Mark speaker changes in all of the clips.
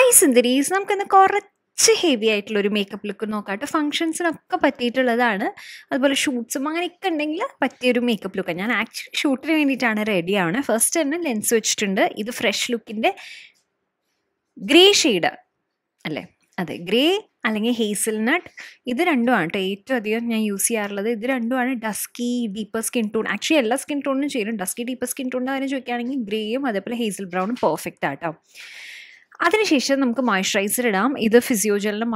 Speaker 1: hi സുന്ദരീസ് നമുക്കിന്ന് കുറച്ച് heavy ആയിട്ടുള്ള ഒരു മേക്കപ്പ് ലുക്ക് നോക്കാം കേട്ടോ ഫംഗ്ഷൻസിനൊക്കെ പറ്റിയിട്ടുള്ളതാണ് അതുപോലെ ഷൂട്ട്സും അങ്ങനെയൊക്കെ ഉണ്ടെങ്കിൽ പറ്റിയൊരു മേക്കപ്പ് ലുക്ക് ഞാൻ ആക്ച്വലി ഷൂട്ടിന് വേണ്ടിയിട്ടാണ് റെഡി ആവുന്നത് ഫസ്റ്റ് തന്നെ ലെൻസ് വെച്ചിട്ടുണ്ട് ഇത് ഫ്രഷ് ലുക്കിൻ്റെ ഗ്രേ ഷെയ്ഡ് അല്ലേ അതെ ഗ്രേ അല്ലെങ്കിൽ ഹേസൽ നട്ട് ഇത് രണ്ടുമാണ് കേട്ടോ ഏറ്റവും അധികം ഞാൻ യൂസ് ചെയ്യാറുള്ളത് ഇത് രണ്ടുമാണ് dusky deeper skin tone actually എല്ലാ സ്കിൻ ടൂണിനും ചെയ്യും ഡസ്കി ഡീപ്പർ സ്കിൻ ടൂണിൻ്റെ കാര്യം ചോദിക്കുകയാണെങ്കിൽ ഗ്രേയും അതേപോലെ ഹേസൽ ബ്രൗണും പെർഫെക്റ്റ് ആട്ടോ അതിനുശേഷം നമുക്ക് മോയ്സ്ചറൈസർ ഇടാം ഇത് ഫിസിയോജലിൻ്റെ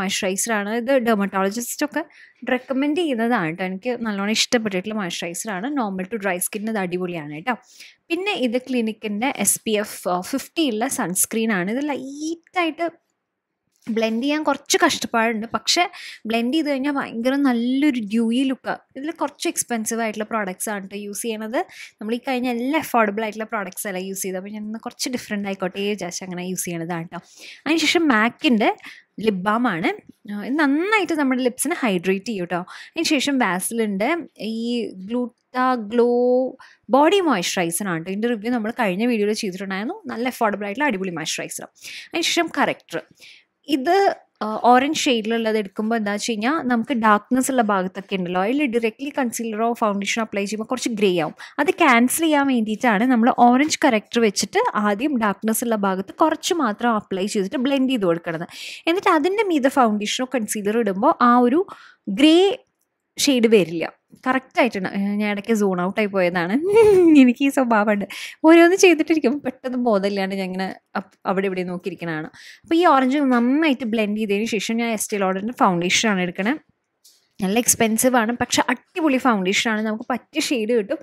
Speaker 1: ആണ് ഇത് ഡെർമറ്റോളജിസ്റ്റ് ഒക്കെ റെക്കമെൻഡ് ചെയ്യുന്നതാണ് കേട്ടോ എനിക്ക് നല്ലോണം ഇഷ്ടപ്പെട്ടിട്ടുള്ള ആണ് നോർമൽ ടു ഡ്രൈ സ്കിന്നിന് ഇത് അടിപൊളിയാണ് കേട്ടോ പിന്നെ ഇത് ക്ലിനിക്കിൻ്റെ എസ് പി എഫ് ഫിഫ്റ്റിയുള്ള സൺസ്ക്രീനാണ് ഇത് ലൈറ്റായിട്ട് ബ്ലെൻഡ് ചെയ്യാൻ കുറച്ച് കഷ്ടപ്പാടുണ്ട് പക്ഷേ ബ്ലെൻഡ് ചെയ്ത് കഴിഞ്ഞാൽ ഭയങ്കര നല്ലൊരു ഡ്യൂയി ലുക്കാണ് ഇതിൽ കുറച്ച് എക്സ്പെൻസീവ് ആയിട്ടുള്ള പ്രോഡക്റ്റ്സ് ആണ് കേട്ടോ യൂസ് ചെയ്യണത് നമ്മൾ ഈ കഴിഞ്ഞ എല്ലാ അഫോർഡബിൾ ആയിട്ടുള്ള പ്രോഡക്റ്റ്സ് അല്ല യൂസ് ചെയ്തത് അപ്പോൾ ഞാൻ കുറച്ച് ഡിഫറെൻ്റ് ആയിക്കോട്ടെ ഏ വിചാരിച്ച് അങ്ങനെ യൂസ് ചെയ്യണതാണ് കേട്ടോ അതിനുശേഷം മാക്കിൻ്റെ ലിപ് ബാം ആണ് നന്നായിട്ട് നമ്മുടെ ലിപ്സിന് ഹൈഡ്രേറ്റ് ചെയ്യും കേട്ടോ അതിനുശേഷം വാസിലുണ്ട് ഈ ഗ്ലൂട്ടാ ഗ്ലോ ബോഡി മോയ്സ്ചറൈസർ ആണ് കേട്ടോ ഇതിൻ്റെ റിവ്യൂ നമ്മൾ കഴിഞ്ഞ വീഡിയോയിൽ ചെയ്തിട്ടുണ്ടായിരുന്നു നല്ല അഫോർഡബിൾ ആയിട്ടുള്ള അടിപൊളി മോയ്സ്ചറൈസർ അതിനുശേഷം കറക്റ്റർ ഇത് ഓറഞ്ച് ഷെയ്ഡിലുള്ളത് എടുക്കുമ്പോൾ എന്താ വെച്ച് കഴിഞ്ഞാൽ നമുക്ക് ഡാർക്ക്നെസ് ഉള്ള ഭാഗത്തൊക്കെ ഉണ്ടല്ലോ അതിൽ ഡയറക്റ്റ്ലി കൺസീലറോ ഫൗണ്ടേഷനോ അപ്ലൈ ചെയ്യുമ്പോൾ കുറച്ച് ഗ്രേ ആവും അത് ക്യാൻസൽ ചെയ്യാൻ വേണ്ടിയിട്ടാണ് നമ്മൾ ഓറഞ്ച് കറക്ടർ വെച്ചിട്ട് ആദ്യം ഡാർക്ക്നെസ് ഉള്ള ഭാഗത്ത് കുറച്ച് മാത്രം അപ്ലൈ ചെയ്തിട്ട് ബ്ലെൻഡ് ചെയ്ത് കൊടുക്കണത് എന്നിട്ട് അതിൻ്റെ മീതെ ഫൗണ്ടേഷനോ കൺസീലറോ ഇടുമ്പോൾ ആ ഒരു ഗ്രേ ഷെയ്ഡ് വരില്ല ആയിട്ടുണ്ട് ഞാൻ ഇടയ്ക്ക് സൂൺ ഔട്ടായി പോയതാണ് എനിക്ക് ഈ സ്വഭാവമുണ്ട് ഓരോന്ന് ചെയ്തിട്ടിരിക്കും പെട്ടെന്ന് ബോധമില്ലാണ്ട് ഞാൻ ഇങ്ങനെ അവിടെ ഇവിടെ നോക്കിയിരിക്കണതാണ് അപ്പോൾ ഈ ഓറഞ്ച് നന്നായിട്ട് ബ്ലെൻഡ് ചെയ്തതിന് ശേഷം ഞാൻ എസ്റ്റേ ലോഡറിൻ്റെ ഫൗണ്ടേഷനാണ് എടുക്കണത് നല്ല എക്സ്പെൻസീവ് ആണ് പക്ഷെ അടിപൊളി ആണ് നമുക്ക് പറ്റിയ ഷെയ്ഡ് കിട്ടും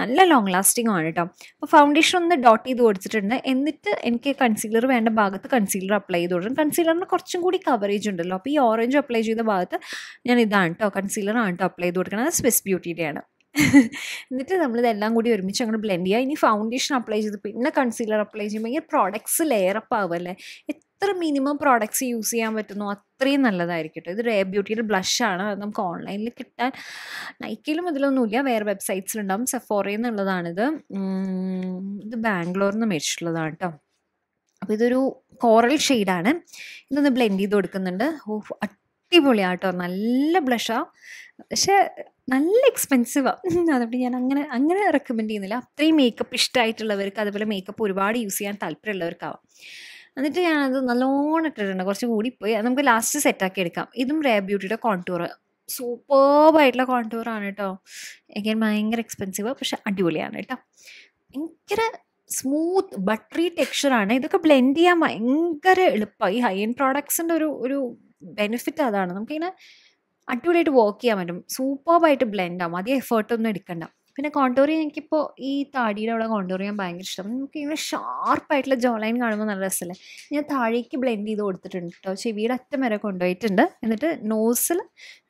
Speaker 1: നല്ല ലോങ് ലാസ്റ്റിംഗ് ആണ് കേട്ടോ അപ്പോൾ ഫൗണ്ടേഷൻ ഒന്ന് ഡോട്ട് ചെയ്ത് കൊടുത്തിട്ടുണ്ട് എന്നിട്ട് എനിക്ക് കൺസീലർ വേണ്ട ഭാഗത്ത് കൺസീലർ അപ്ലൈ ചെയ്ത് കൊടുക്കും കൺസീലറിന് കുറച്ചും കൂടി കവറേജ് ഉണ്ടല്ലോ അപ്പോൾ ഈ ഓറഞ്ച് അപ്ലൈ ചെയ്ത ഭാഗത്ത് ഞാൻ ഇതാണ് കേട്ടോ കൺസീലർ ആണ് കേട്ടോ അപ്ലൈ ചെയ്ത് കൊടുക്കുന്നത് സ്വിസ് ബ്യൂട്ടിയുടെയാണ് എന്നിട്ട് നമ്മൾ ഇതെല്ലാം കൂടി ഒരുമിച്ച് അങ്ങോട്ട് ബ്ലെൻഡ് ചെയ്യുക ഇനി ഫൗണ്ടേഷൻ അപ്ലൈ ചെയ്ത് പിന്നെ കൺസീലർ അപ്ലൈ ചെയ്യുമ്പോൾ ഈ പ്രോഡക്ട്സ് ലെയർ അപ്പ് ആവുമല്ലേ എത്ര മിനിമം പ്രോഡക്ട്സ് യൂസ് ചെയ്യാൻ പറ്റുന്നു അത്രയും നല്ലതായിരിക്കട്ടെ ഇതൊരു എ ബ്യൂട്ടിയുടെ ബ്ലഷാണ് അത് നമുക്ക് ഓൺലൈനിൽ കിട്ടാൻ നൈക്കിലും ഇതിലൊന്നുമില്ല വേറെ വെബ്സൈറ്റ്സിലുണ്ടാവും സെഫോറയിൽ നിന്നുള്ളതാണിത് ഇത് ബാംഗ്ലൂരിൽ നിന്ന് മേടിച്ചിട്ടുള്ളതാണ് കേട്ടോ അപ്പോൾ ഇതൊരു കോറൽ ഷെയ്ഡാണ് ഇതൊന്ന് ബ്ലെൻഡ് ചെയ്ത് കൊടുക്കുന്നുണ്ട് ഓ അടിപൊളിയാട്ടോ നല്ല ബ്ലഷാണ് പക്ഷേ നല്ല എക്സ്പെൻസീവാണ് അതുകൊണ്ട് ഞാൻ അങ്ങനെ അങ്ങനെ റെക്കമെൻഡ് ചെയ്യുന്നില്ല അത്രയും മേക്കപ്പ് ഇഷ്ടമായിട്ടുള്ളവർക്ക് അതുപോലെ മേക്കപ്പ് ഒരുപാട് യൂസ് ചെയ്യാൻ താല്പര്യമുള്ളവർക്കാവാം എന്നിട്ട് ഞാനത് നല്ലോണം ഇട്ടിട്ടുണ്ട് കുറച്ച് കൂടി പോയി നമുക്ക് ലാസ്റ്റ് സെറ്റാക്കി എടുക്കാം ഇതും റേ ബ്യൂട്ടിയുടെ കോൺടൂർ സൂപ്പർബായിട്ടുള്ള കോൺടൂർ ആണ് കേട്ടോ എങ്കിൽ ഭയങ്കര എക്സ്പെൻസീവ് പക്ഷെ അടിപൊളിയാണ് കേട്ടോ ഭയങ്കര സ്മൂത്ത് ബട്ടറി ടെക്സ്ചറാണ് ഇതൊക്കെ ബ്ലെൻഡ് ചെയ്യാൻ ഭയങ്കര എളുപ്പമാണ് ഈ ഹൈ എൻഡ് പ്രോഡക്ട്സിൻ്റെ ഒരു ഒരു ബെനിഫിറ്റ് അതാണ് നമുക്കിങ്ങനെ അടിപൊളിയായിട്ട് വർക്ക് ചെയ്യാൻ പറ്റും സൂപ്പർബായിട്ട് ബ്ലെൻഡ് ആവും അധികം എഫേർട്ടൊന്നും എടുക്കണ്ട പിന്നെ കോണ്ടോറിങ് എനിക്കിപ്പോൾ ഈ താടിയുടെ അവിടെ കോണ്ടോർ ചെയ്യാൻ ഭയങ്കര ഇഷ്ടം നമുക്ക് ഇങ്ങനെ ഷാർപ്പായിട്ടുള്ള ജോ ലൈൻ കാണുമ്പോൾ നല്ല രസമല്ലേ ഞാൻ താഴേക്ക് ബ്ലെൻഡ് ചെയ്ത് കൊടുത്തിട്ടുണ്ട് കേട്ടോ ചെവിയുടെ അറ്റം വരെ കൊണ്ടുപോയിട്ടുണ്ട് എന്നിട്ട് നോസിൽ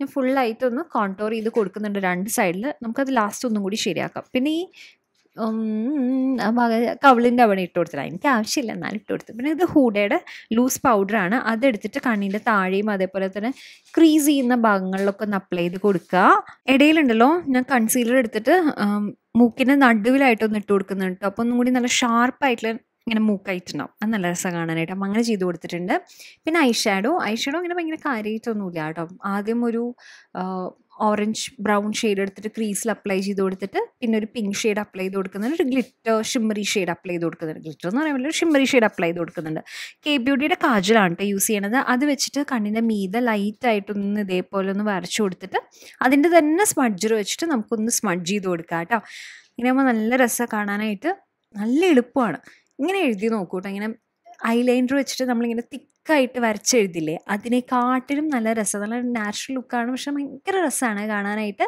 Speaker 1: ഞാൻ ഫുള്ളായിട്ടൊന്ന് കോണ്ടോർ ചെയ്ത് കൊടുക്കുന്നുണ്ട് രണ്ട് സൈഡിൽ നമുക്കത് ലാസ്റ്റ് ഒന്നും കൂടി ശരിയാക്കാം പിന്നെ ഈ ഭാഗ കവിളിൻ്റെ അവിടെ ഇട്ട് കൊടുത്തില്ല എനിക്ക് ആവശ്യമില്ല എന്നാലും ഇട്ട് കൊടുത്തു പിന്നെ ഇത് ഹൂഡയുടെ ലൂസ് പൗഡറാണ് അതെടുത്തിട്ട് കണ്ണിൻ്റെ താഴെയും അതേപോലെ തന്നെ ക്രീസ് ചെയ്യുന്ന ഭാഗങ്ങളിലൊക്കെ ഒന്ന് അപ്ലൈ ചെയ്ത് കൊടുക്കുക ഇടയിലുണ്ടല്ലോ ഞാൻ കൺസീലർ എടുത്തിട്ട് മൂക്കിൻ്റെ ഒന്ന് ഇട്ട് കൊടുക്കുന്നുണ്ട് അപ്പോൾ ഒന്നും കൂടി നല്ല ഷാർപ്പായിട്ടുള്ള ഇങ്ങനെ മൂക്കായിട്ടുണ്ടാവും അത് നല്ല രസം കാണാനായിട്ട് അപ്പം അങ്ങനെ ചെയ്ത് കൊടുത്തിട്ടുണ്ട് പിന്നെ ഐ ഷാഡോ ഐ ഷാഡോ ഇങ്ങനെ ഭയങ്കര കാര്യമായിട്ടൊന്നുമില്ല കേട്ടോ ആദ്യം ഒരു ഓറഞ്ച് ബ്രൗൺ ഷെയ്ഡ് എടുത്തിട്ട് ക്രീസിൽ അപ്ലൈ ചെയ്ത് കൊടുത്തിട്ട് പിന്നെ ഒരു പിങ്ക് ഷെയ്ഡ് അപ്ലൈ ചെയ്ത് കൊടുക്കുന്നുണ്ട് ഒരു ഗ്ലിറ്റർ ഷിമ്മറി ഷെയ്ഡ് അപ്ലൈ ചെയ്ത് കൊടുക്കുന്നുണ്ട് ഗ്ലിറ്റർ എന്ന് പറയുമ്പോൾ ഒരു ഷിമ്മറി ഷെയ്ഡ് അപ്ലൈ ചെയ്ത് കൊടുക്കുന്നുണ്ട് കെ ബ്യൂട്ടിയുടെ കാജലാണ് കേട്ടോ യൂസ് ചെയ്യണത് അത് വെച്ചിട്ട് കണ്ണിൻ്റെ മീതെ ലൈറ്റായിട്ടൊന്ന് ഇതേപോലെ ഒന്ന് വരച്ചു കൊടുത്തിട്ട് അതിൻ്റെ തന്നെ സ്മഡ്ജർ വെച്ചിട്ട് നമുക്കൊന്ന് സ്മഡ്ജ് ചെയ്ത് കൊടുക്കാം കേട്ടോ ഇങ്ങനെ ആകുമ്പോൾ നല്ല രസമാണ് കാണാനായിട്ട് നല്ല എളുപ്പമാണ് ഇങ്ങനെ എഴുതി കേട്ടോ ഇങ്ങനെ ഐ ലൈനർ വെച്ചിട്ട് നമ്മളിങ്ങനെ തിക്ക് ലുക്കായിട്ട് വരച്ചെഴുതില്ലേ അതിനെക്കാട്ടിലും നല്ല രസം നല്ല നാച്ചുറൽ ലുക്കാണ് പക്ഷെ ഭയങ്കര രസമാണ് കാണാനായിട്ട്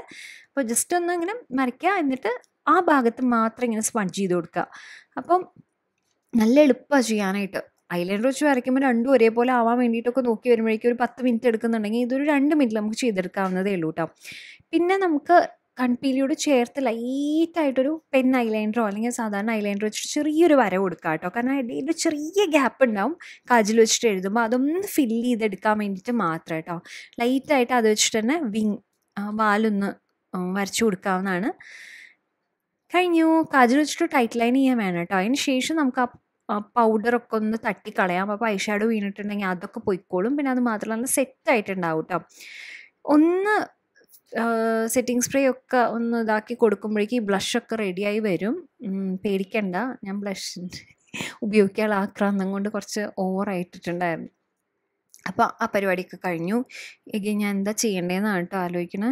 Speaker 1: അപ്പോൾ ജസ്റ്റ് ഒന്ന് ഇങ്ങനെ വരയ്ക്കുക എന്നിട്ട് ആ ഭാഗത്ത് മാത്രം ഇങ്ങനെ സ്പഞ്ച് ചെയ്ത് കൊടുക്കുക അപ്പം നല്ല എളുപ്പമാണ് ചെയ്യാനായിട്ട് ഐലൈനർ വെച്ച് വരയ്ക്കുമ്പോൾ രണ്ടും ഒരേപോലെ ആവാൻ വേണ്ടിയിട്ടൊക്കെ നോക്കി വരുമ്പോഴേക്കും ഒരു പത്ത് മിനിറ്റ് എടുക്കുന്നുണ്ടെങ്കിൽ ഇതൊരു രണ്ട് മിനിറ്റ് നമുക്ക് ചെയ്തെടുക്കാവുന്നതേ ഉള്ളൂ കേട്ടോ പിന്നെ നമുക്ക് കൺപീലിയോട് ചേർത്ത് ലൈറ്റായിട്ടൊരു പെൻ ഐലൈനറോ അല്ലെങ്കിൽ സാധാരണ ഐലൈനറോ വെച്ചിട്ട് ചെറിയൊരു വര കൊടുക്കുക കേട്ടോ കാരണം ഇടയിൽ ചെറിയ ഗ്യാപ്പ് ഉണ്ടാവും കാജിൽ വെച്ചിട്ട് എഴുതുമ്പോൾ അതൊന്ന് ഫില്ല് ചെയ്തെടുക്കാൻ വേണ്ടിയിട്ട് മാത്രം കേട്ടോ ലൈറ്റായിട്ട് അത് വെച്ചിട്ട് തന്നെ വിങ് വാലൊന്ന് വരച്ചു കൊടുക്കാവുന്നതാണ് കഴിഞ്ഞു കാജിൽ വെച്ചിട്ട് ടൈറ്റ് ലൈൻ ചെയ്യാൻ വേണം കേട്ടോ അതിന് ശേഷം നമുക്ക് ആ പൗഡറൊക്കെ ഒന്ന് തട്ടിക്കളയാം അപ്പോൾ ഐഷാഡോ വീണിട്ടുണ്ടെങ്കിൽ അതൊക്കെ പൊയ്ക്കോളും പിന്നെ അത് മാത്രമല്ല സെറ്റ് ആയിട്ടുണ്ടാവും കേട്ടോ ഒന്ന് സെറ്റിംഗ് സ്പ്രേ ഒക്കെ ഒന്ന് ഇതാക്കി കൊടുക്കുമ്പോഴേക്കും ഈ ബ്ലഷൊക്കെ റെഡിയായി വരും പേടിക്കണ്ട ഞാൻ ബ്ലഷ് ഉപയോഗിക്കാനുള്ള ആക്രാന്തം കൊണ്ട് കുറച്ച് ഓവറായിട്ടിട്ടുണ്ടായിരുന്നു അപ്പോൾ ആ പരിപാടിയൊക്കെ കഴിഞ്ഞു എങ്കിൽ ഞാൻ എന്താ ചെയ്യേണ്ടതെന്നാണ് കേട്ടോ ആലോചിക്കണേ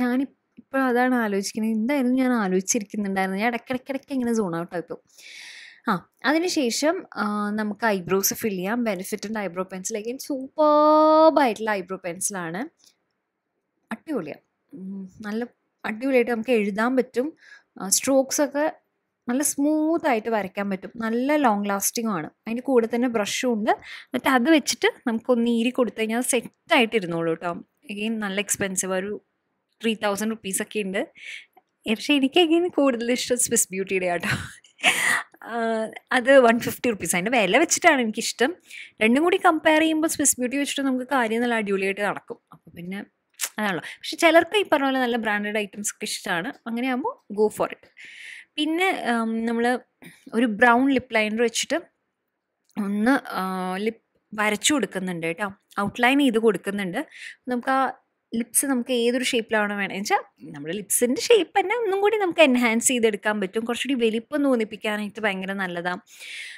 Speaker 1: ഞാൻ ഇപ്പോൾ അതാണ് ആലോചിക്കുന്നത് എന്തായാലും ഞാൻ ആലോചിച്ചിരിക്കുന്നുണ്ടായിരുന്നു ഞാൻ ഇടയ്ക്കിടയ്ക്കിടയ്ക്ക് ഇങ്ങനെ സൂൺ ഔട്ട് ആക്കും ആ അതിനുശേഷം നമുക്ക് ഐബ്രോസ് ഫിൽ ചെയ്യാം ബെനിഫിറ്റിൻ്റെ ഐബ്രോ പെൻസിൽ അഗൈൻ സൂപ്പർബായിട്ടുള്ള ഐബ്രോ പെൻസിലാണ് അടിപൊളിയാണ് നല്ല അടിപൊളിയായിട്ട് നമുക്ക് എഴുതാൻ പറ്റും സ്ട്രോക്സ് ഒക്കെ നല്ല സ്മൂത്ത് ആയിട്ട് വരയ്ക്കാൻ പറ്റും നല്ല ലോങ് ലാസ്റ്റിംഗ് ആണ് അതിൻ്റെ കൂടെ തന്നെ ബ്രഷും ഉണ്ട് എന്നിട്ട് അത് വെച്ചിട്ട് നമുക്കൊന്ന് ഈരി കൊടുത്തു കഴിഞ്ഞാൽ സെറ്റായിട്ട് ഇരുന്നോളൂ കേട്ടോ എഗെയിൻ നല്ല എക്സ്പെൻസീവ് ഒരു ത്രീ തൗസൻഡ് റുപ്പീസൊക്കെ ഉണ്ട് പക്ഷേ എനിക്ക് എഗെയിൻ കൂടുതൽ ഇഷ്ടം സ്വിസ് ബ്യൂട്ടിയുടെ ആട്ടോ അത് വൺ ഫിഫ്റ്റി റുപ്പീസ് അതിൻ്റെ വില വെച്ചിട്ടാണ് എനിക്കിഷ്ടം രണ്ടും കൂടി കമ്പയർ ചെയ്യുമ്പോൾ സ്വിസ് ബ്യൂട്ടി വെച്ചിട്ട് നമുക്ക് കാര്യം നല്ല അടിപൊളിയായിട്ട് നടക്കും അപ്പോൾ പിന്നെ അതാണല്ലോ പക്ഷെ ചിലർക്ക് ഈ പറഞ്ഞ പോലെ നല്ല ബ്രാൻഡഡ് ഐറ്റംസ് ഒക്കെ ഇഷ്ടമാണ് അങ്ങനെയാകുമ്പോൾ ഗോ ഫോർ ഇറ്റ് പിന്നെ നമ്മൾ ഒരു ബ്രൗൺ ലിപ് ലൈനർ വെച്ചിട്ട് ഒന്ന് ലിപ് വരച്ചു കൊടുക്കുന്നുണ്ട് കേട്ടോ ഔട്ട്ലൈൻ ചെയ്ത് കൊടുക്കുന്നുണ്ട് നമുക്ക് ആ ലിപ്സ് നമുക്ക് ഏതൊരു ഷേപ്പിലാണോ വേണമെന്ന് വെച്ചാൽ നമ്മുടെ ലിപ്സിൻ്റെ ഷേപ്പ് തന്നെ ഒന്നും കൂടി നമുക്ക് എൻഹാൻസ് ചെയ്തെടുക്കാൻ പറ്റും കുറച്ചുകൂടി വലിപ്പം തോന്നിപ്പിക്കാനായിട്ട് ഭയങ്കര നല്ലതാണ്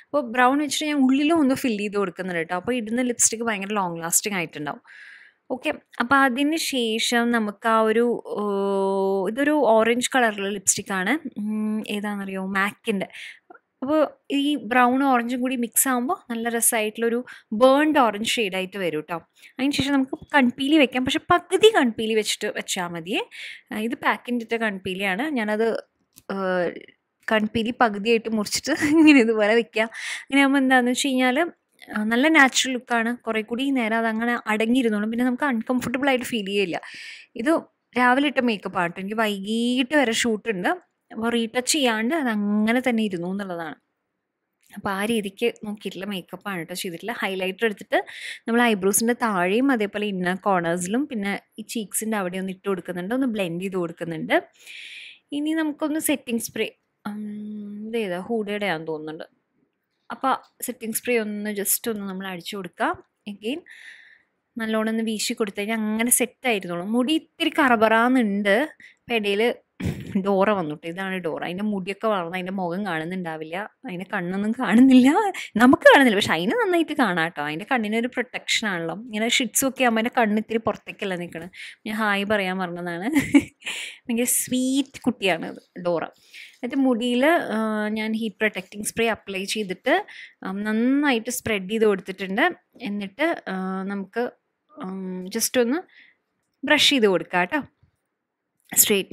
Speaker 1: അപ്പോൾ ബ്രൗൺ വെച്ചിട്ട് ഞാൻ ഉള്ളിലും ഒന്ന് ഫില്ല് ചെയ്ത് കൊടുക്കുന്നുണ്ട് കേട്ടോ അപ്പോൾ ഇടുന്ന ലിപ്സ്റ്റിക്ക് ഭയങ്കര ലോങ് ലാസ്റ്റിംഗ് ആയിട്ടുണ്ടാവും ഓക്കെ അപ്പോൾ അതിന് ശേഷം നമുക്ക് ആ ഒരു ഇതൊരു ഓറഞ്ച് ലിപ്സ്റ്റിക് ആണ് ഏതാണെന്നറിയോ മാക്കിൻ്റെ അപ്പോൾ ഈ ബ്രൗൺ ഓറഞ്ചും കൂടി മിക്സ് ആകുമ്പോൾ നല്ല രസമായിട്ടുള്ളൊരു ബേൺഡ് ഓറഞ്ച് ഷെയ്ഡായിട്ട് വരും കേട്ടോ അതിന് ശേഷം നമുക്ക് കൺപീലി വെക്കാം പക്ഷെ പകുതി കൺപീലി വെച്ചിട്ട് വെച്ചാൽ മതിയേ ഇത് പാക്കിൻ്റെ ഇട്ട കൺപീലിയാണ് ഞാനത് കൺപീലി പകുതിയായിട്ട് മുറിച്ചിട്ട് ഇങ്ങനെ ഇതുപോലെ വെക്കാം അങ്ങനെ ആകുമ്പോൾ എന്താണെന്ന് വെച്ച് കഴിഞ്ഞാൽ നല്ല നാച്ചുറൽ ലുക്കാണ് കുറേ കൂടി നേരം അങ്ങനെ അടങ്ങിയിരുന്നോളും പിന്നെ നമുക്ക് അൺകംഫർട്ടബിൾ ആയിട്ട് ഫീൽ ചെയ്യില്ല ഇത് രാവിലെ ഇട്ട മേക്കപ്പ് ആട്ടോ എനിക്ക് വൈകിട്ട് വരെ ഷൂട്ട് ഉണ്ട് അപ്പോൾ റീടച്ച് ചെയ്യാണ്ട് അത് അങ്ങനെ തന്നെ ഇരുന്നു എന്നുള്ളതാണ് അപ്പോൾ ആ രീതിക്ക് നോക്കിയിട്ടുള്ള മേക്കപ്പാണ് കേട്ടോ ചെയ്തിട്ടുള്ള ഹൈലൈറ്റർ എടുത്തിട്ട് നമ്മൾ ഐബ്രോസിൻ്റെ താഴെയും അതേപോലെ ഇന്നർ കോർണേഴ്സിലും പിന്നെ ഈ ചീക്സിൻ്റെ അവിടെ ഒന്ന് ഇട്ട് കൊടുക്കുന്നുണ്ട് ഒന്ന് ബ്ലെൻഡ് ചെയ്ത് കൊടുക്കുന്നുണ്ട് ഇനി നമുക്കൊന്ന് സെറ്റിംഗ് സ്പ്രേ ഇത് ചെയ്താൽ തോന്നുന്നുണ്ട് അപ്പോൾ സെറ്റിംഗ് സ്പ്രേ ഒന്ന് ജസ്റ്റ് ഒന്ന് നമ്മൾ അടിച്ചു കൊടുക്കാം എങ്കിൽ നല്ലോണം ഒന്ന് വീശി കൊടുത്തു കഴിഞ്ഞാൽ അങ്ങനെ സെറ്റ് മുടി ഇത്തിരി കറബറാന്നുണ്ട് ഇപ്പം ഇടയിൽ ഡോറ വന്നുട്ടോ ഇതാണ് ഡോറ അതിന്റെ മുടിയൊക്കെ വളർന്ന് അതിന്റെ മുഖം കാണുന്നുണ്ടാവില്ല അതിന്റെ കണ്ണൊന്നും കാണുന്നില്ല നമുക്ക് കാണുന്നില്ല പക്ഷെ അതിനെ നന്നായിട്ട് കാണാം കേട്ടോ അതിന്റെ കണ്ണിനൊരു പ്രൊട്ടക്ഷൻ ആണല്ലോ ഇങ്ങനെ ഷിറ്റ്സും ഒക്കെ ആകുമ്പോൾ എൻ്റെ കണ്ണ് ഇത്തിരി പുറത്തേക്കല്ല നിൽക്കണം ഞാൻ ഹായ് പറയാൻ പറഞ്ഞതാണ് ഭയങ്കര സ്വീറ്റ് കുട്ടിയാണ് ഡോറ എന്നിട്ട് മുടിയിൽ ഞാൻ ഹീറ്റ് പ്രൊട്ടക്റ്റിംഗ് സ്പ്രേ അപ്ലൈ ചെയ്തിട്ട് നന്നായിട്ട് സ്പ്രെഡ് ചെയ്ത് കൊടുത്തിട്ടുണ്ട് എന്നിട്ട് നമുക്ക് ജസ്റ്റ് ഒന്ന് ബ്രഷ് ചെയ്ത് കൊടുക്കാം കേട്ടോ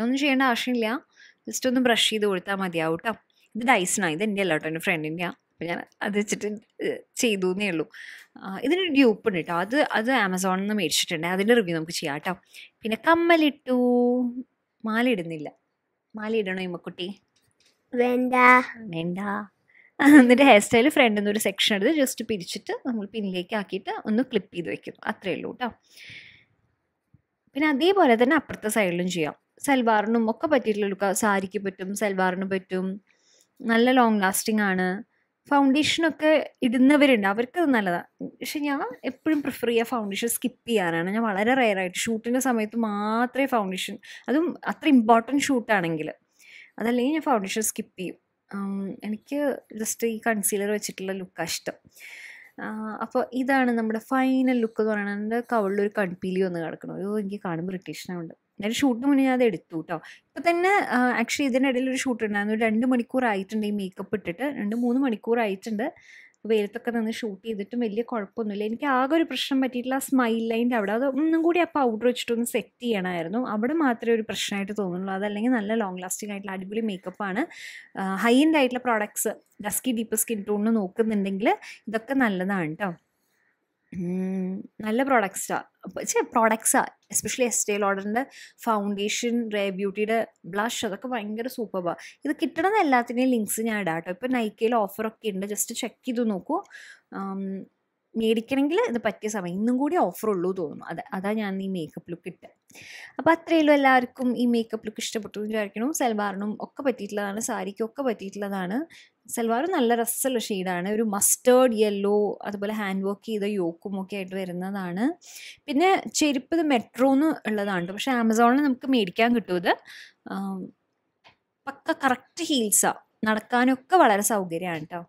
Speaker 1: ഒന്നും ചെയ്യേണ്ട ആവശ്യമില്ല ജസ്റ്റ് ഒന്ന് ബ്രഷ് ചെയ്ത് കൊടുത്താൽ മതിയാവും കേട്ടോ ഇത് ഡൈസണാണ് ഇത് എൻ്റെ അല്ല കേട്ടോ എൻ്റെ ഫ്രണ്ടിൻ്റെയാണ് അപ്പം ഞാൻ അത് വെച്ചിട്ട് ചെയ്തു എന്നേ ഉള്ളൂ ഇതിനൊരു ഡ്യൂപ്പ് ഉണ്ട് കേട്ടോ അത് അത് ആമസോണിൽ നിന്ന് മേടിച്ചിട്ടുണ്ട് അതിൻ്റെ റിവ്യൂ നമുക്ക് ചെയ്യാം കേട്ടോ പിന്നെ കമ്മലിട്ടു മാലയിടുന്നില്ല ഇടുന്നില്ല ഇടണോ ഇമ്മക്കുട്ടി വേണ്ട വേണ്ട എന്നിട്ട് ഹെയർ സ്റ്റൈൽ ഫ്രണ്ട് ഒരു സെക്ഷൻ എടുത്ത് ജസ്റ്റ് പിരിച്ചിട്ട് നമ്മൾ പിന്നിലേക്ക് ആക്കിയിട്ട് ഒന്ന് ക്ലിപ്പ് ചെയ്ത് വെക്കും അത്രയേ ഉള്ളൂ കേട്ടോ പിന്നെ അതേപോലെ തന്നെ അപ്പുറത്തെ സൈഡിലും ചെയ്യാം സൽവാറിനും ഒക്കെ പറ്റിയിട്ടുള്ള ലുക്ക സാരിക്ക് പറ്റും സൽവാറിന് പറ്റും നല്ല ലോങ് ലാസ്റ്റിംഗ് ആണ് ഫൗണ്ടേഷനൊക്കെ ഇടുന്നവരുണ്ട് അവർക്ക് അത് നല്ലതാണ് പക്ഷെ ഞാൻ എപ്പോഴും പ്രിഫർ ചെയ്യുക ഫൗണ്ടേഷൻ സ്കിപ്പ് ചെയ്യാനാണ് ഞാൻ വളരെ റയറായിട്ട് ഷൂട്ടിൻ്റെ സമയത്ത് മാത്രമേ ഫൗണ്ടേഷൻ അതും അത്ര ഇമ്പോർട്ടൻറ്റ് ഷൂട്ടാണെങ്കിൽ അതല്ലെങ്കിൽ ഞാൻ ഫൗണ്ടേഷൻ സ്കിപ്പ് ചെയ്യും എനിക്ക് ജസ്റ്റ് ഈ കൺസീലർ വെച്ചിട്ടുള്ള ലുക്ക് ഇഷ്ടം അപ്പോൾ ഇതാണ് നമ്മുടെ ഫൈനൽ ലുക്ക് എന്ന് പറയുന്നത് കവളിലൊരു കൺപീലി ഒന്ന് കിടക്കണം അയ്യോ എനിക്ക് കാണുമ്പോൾ ഇറിറ്റേഷനാവുണ്ട് എന്നാലും ഷൂട്ടിന് മുന്നേ ഞാൻ അത് എടുത്തു കേട്ടോ ഇപ്പൊ തന്നെ ആക്ച്വലി ഇതിനിടയിൽ ഒരു ഷൂട്ട് ഉണ്ടായിരുന്നു രണ്ട് മണിക്കൂർ ആയിട്ടുണ്ട് ഈ മേക്കപ്പ് ഇട്ടിട്ട് രണ്ട് മൂന്ന് മണിക്കൂർ ആയിട്ടുണ്ട് വെയിലത്തൊക്കെ നിന്ന് ഷൂട്ട് ചെയ്തിട്ടും വലിയ കുഴപ്പമൊന്നുമില്ല എനിക്ക് ആകെ ഒരു പ്രശ്നം പറ്റിയിട്ടില്ല സ്മൈൽ ലൈൻ്റെ അവിടെ അത് ഒന്നും കൂടി ആ പൗഡർ വെച്ചിട്ടൊന്ന് സെറ്റ് ചെയ്യണമായിരുന്നു അവിടെ മാത്രമേ ഒരു പ്രശ്നമായിട്ട് തോന്നുള്ളൂ അതല്ലെങ്കിൽ നല്ല ലോങ് ലാസ്റ്റിംഗ് ആയിട്ടുള്ള അടിപൊളി മേക്കപ്പാണ് ഹൈ എൻഡ് ആയിട്ടുള്ള പ്രോഡക്ട്സ് ഡസ്കി ഡീപ്പ് സ്കിൻ ടൂണിന് നോക്കുന്നുണ്ടെങ്കിൽ ഇതൊക്കെ നല്ലതാണ് കേട്ടോ നല്ല പ്രോഡക്റ്റ്സാണ് ചേ പ്രോഡക്റ്റ്സാണ് എസ്പെഷ്യലി എസ്റ്റേ ലോഡറിൻ്റെ ഫൗണ്ടേഷൻ റേ ബ്യൂട്ടിയുടെ ബ്ലഷ് അതൊക്കെ ഭയങ്കര സൂപ്പർബാണ് ഇത് കിട്ടണത് എല്ലാത്തിൻ്റെയും ലിങ്ക്സ് ഞാൻ ഇടാം കേട്ടോ ഇപ്പോൾ നൈക്കയിൽ ഓഫറൊക്കെ ഉണ്ട് ജസ്റ്റ് ചെക്ക് ചെയ്ത് നോക്കൂ മേടിക്കണമെങ്കിൽ ഇത് പറ്റിയ സമയം ഇന്നും കൂടി ഓഫർ ഉള്ളൂ തോന്നുന്നു അത് അതാ ഞാൻ ഈ മേക്കപ്പ് ലുക്ക് ഇട്ട് അപ്പോൾ അത്രയുള്ളൂ എല്ലാവർക്കും ഈ മേക്കപ്പ് ലുക്ക് ഇഷ്ടപ്പെട്ടു വിചാരിക്കണം സെൽബാറിനും ഒക്കെ പറ്റിയിട്ടുള്ളതാണ് സാരിക്കും ഒക്കെ പറ്റിയിട്ടുള്ളതാണ് സൽവാർ നല്ല രസമുള്ള ഷെയ്ഡാണ് ഒരു മസ്റ്റേർഡ് യെല്ലോ അതുപോലെ ഹാൻഡ് വർക്ക് ചെയ്ത യോക്കും ഒക്കെ ആയിട്ട് വരുന്നതാണ് പിന്നെ ചെരുപ്പ് ഇത് മെട്രോന്ന് ഉള്ളതാണ് പക്ഷേ ആമസോണിൽ നമുക്ക് മേടിക്കാൻ കിട്ടും ഇത് പക്ക കറക്റ്റ് ഹീൽസാണ് നടക്കാനൊക്കെ വളരെ സൗകര്യമാണ് കേട്ടോ